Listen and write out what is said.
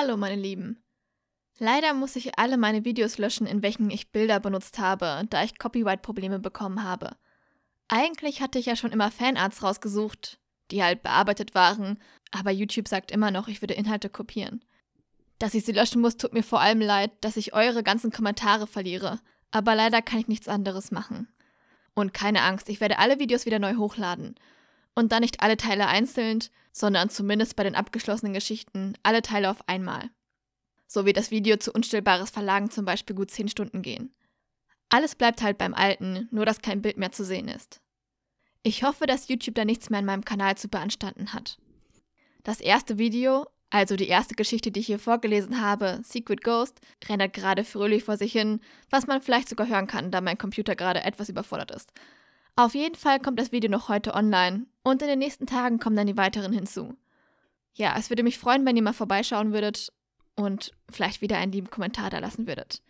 Hallo meine Lieben. Leider muss ich alle meine Videos löschen, in welchen ich Bilder benutzt habe, da ich Copyright-Probleme bekommen habe. Eigentlich hatte ich ja schon immer Fanarts rausgesucht, die halt bearbeitet waren, aber YouTube sagt immer noch, ich würde Inhalte kopieren. Dass ich sie löschen muss, tut mir vor allem leid, dass ich eure ganzen Kommentare verliere, aber leider kann ich nichts anderes machen. Und keine Angst, ich werde alle Videos wieder neu hochladen. Und dann nicht alle Teile einzeln, sondern zumindest bei den abgeschlossenen Geschichten alle Teile auf einmal. So wie das Video zu unstillbares Verlagen zum Beispiel gut 10 Stunden gehen. Alles bleibt halt beim Alten, nur dass kein Bild mehr zu sehen ist. Ich hoffe, dass YouTube da nichts mehr an meinem Kanal zu beanstanden hat. Das erste Video, also die erste Geschichte, die ich hier vorgelesen habe, Secret Ghost, rennt gerade fröhlich vor sich hin, was man vielleicht sogar hören kann, da mein Computer gerade etwas überfordert ist. Auf jeden Fall kommt das Video noch heute online und in den nächsten Tagen kommen dann die weiteren hinzu. Ja, es würde mich freuen, wenn ihr mal vorbeischauen würdet und vielleicht wieder einen lieben Kommentar da lassen würdet.